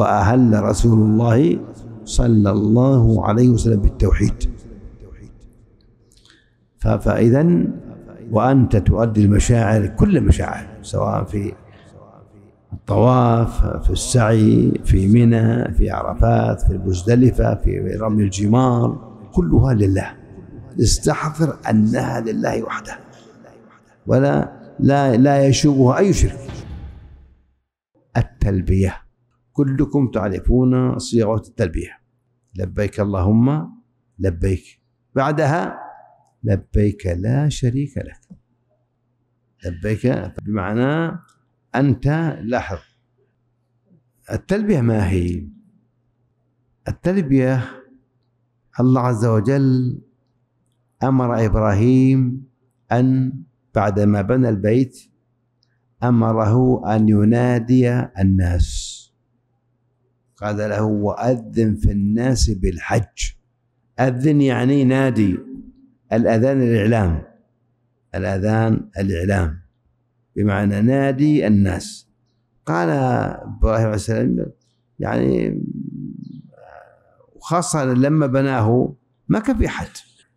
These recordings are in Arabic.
وأهل رسول الله صلى الله عليه وسلم بالتوحيد فإذا وأنت تؤدي المشاعر كل المشاعر سواء في الطواف في السعي في منى في عرفات في المزدلفة في رمي الجمار كلها لله استحضر أنها لله وحده ولا لا لا يشوبها أي شرك التلبية كلكم تعرفون صيغة التلبية لبيك اللهم لبيك بعدها لبيك لا شريك لك لبيك بمعنى أنت لاحظ التلبية ما هي التلبية الله عز وجل أمر إبراهيم أن بعدما بنى البيت أمره أن ينادي الناس قال له وأذن في الناس بالحج أذن يعني نادي الأذان الإعلام الأذان الإعلام بمعنى نادي الناس قال إبراهيم عليه السلام يعني وخاصة لما بناه ما كان في أحد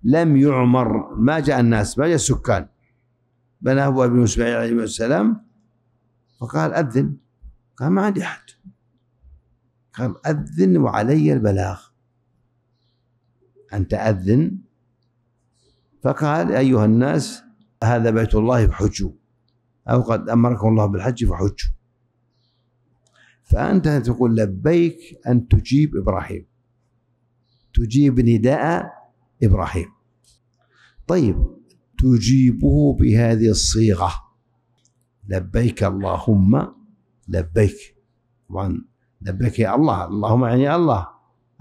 لم يعمر ما جاء الناس ما جاء السكان بناه أبو إسماعيل عليه السلام فقال أذن قال ما عندي أحد قال أذن وعلي البلاغ أنت أذن فقال أيها الناس هذا بيت الله فحجوا أو قد أمركم الله بالحج فحجوا فأنت تقول لبيك أن تجيب إبراهيم تجيب نداء إبراهيم طيب تجيبه بهذه الصيغة لبيك اللهم لبيك طبعا لبيك يا الله اللهم يعني الله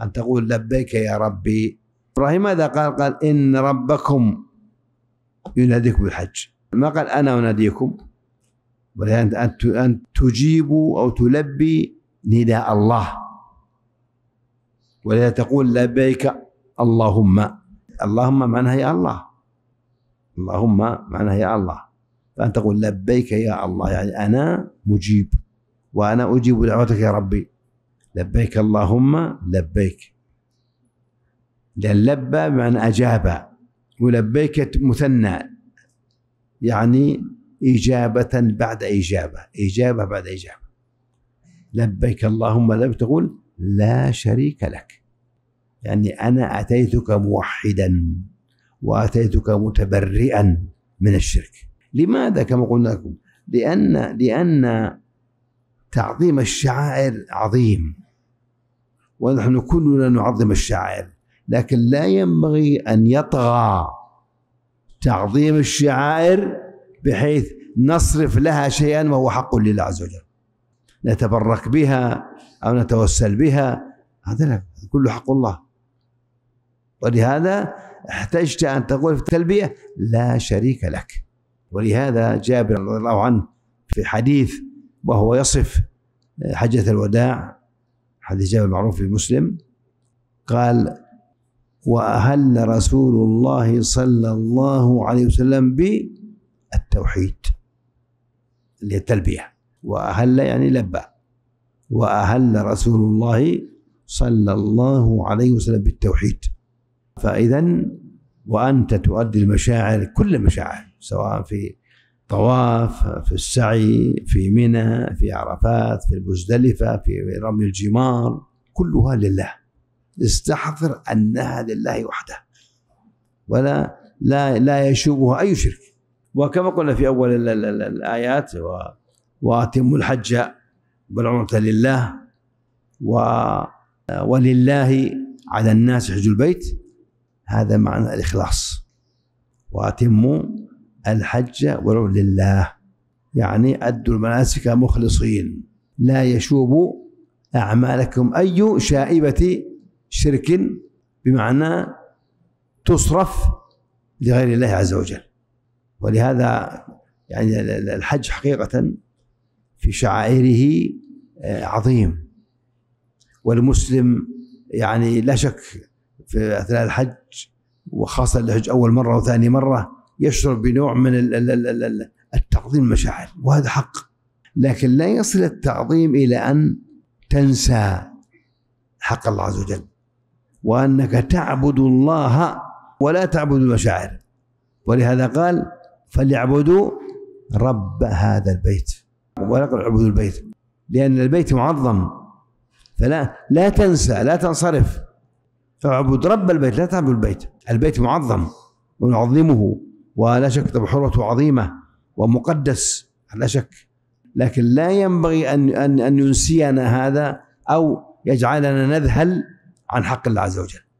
أن تقول لبيك يا ربي إبراهيم ماذا قال قال إن ربكم يناديكم بالحج ما قال أنا أناديكم بل أن تجيبوا أو تلبي نداء الله ولا تقول لبيك اللهم اللهم معناها يا الله اللهم معناها يا الله فأن تقول لبيك يا الله يعني أنا مجيب وأنا أجيب دعوتك يا ربي لبيك اللهم لبيك لأن لبى بمعنى أجاب ولبيك مثنى يعني إجابة بعد إجابة إجابة بعد إجابة لبيك اللهم لبيك تقول لا شريك لك يعني أنا أتيتك موحدا وأتيتك متبرئا من الشرك لماذا كما قلنا لكم لأن لأن تعظيم الشعائر عظيم ونحن كلنا نعظم الشعائر لكن لا ينبغي أن يطغى تعظيم الشعائر بحيث نصرف لها شيئا وهو حق لله عز وجل نتبرك بها أو نتوسل بها هذا كله حق الله ولهذا احتجت أن تقول في التلبية لا شريك لك ولهذا جابر رضي الله عنه في حديث وهو يصف حجة الوداع حديث جابر المعروف في مسلم قال وأهل رسول الله صلى الله عليه وسلم بالتوحيد اللي التلبية وأهل يعني لبى وأهل رسول الله صلى الله عليه وسلم بالتوحيد فإذا وأنت تؤدي المشاعر كل المشاعر سواء في الطواف في السعي في منى في عرفات في المزدلفة في رمي الجمار كلها لله استحضر أنها لله وحده ولا لا لا يشوبها أي شرك وكما قلنا في أول الآيات وأتم الحج والعمرة لله و ولله على الناس حج البيت هذا معنى الإخلاص وأتموا الحج ولو لله يعني أدوا المناسك مخلصين لا يشوب أعمالكم أي شائبة شرك بمعنى تصرف لغير الله عز وجل ولهذا يعني الحج حقيقة في شعائره آه، عظيم والمسلم يعني لا شك في أثناء الحج وخاصة الحج أول مرة وثاني مرة يشعر بنوع من التعظيم المشاعر وهذا حق لكن لا يصل التعظيم إلى أن تنسى حق الله عز وجل وأنك تعبد الله ولا تعبد المشاعر ولهذا قال فليعبدوا رب هذا البيت ولقد عبدوا البيت لأن البيت معظم فلا لا تنسى لا تنصرف اعبد رب البيت لا تعبد البيت البيت معظم ونعظمه ولا شك طب حرمته عظيمة ومقدس لا شك لكن لا ينبغي أن أن أن ينسينا هذا أو يجعلنا نذهل عن حق الله عز وجل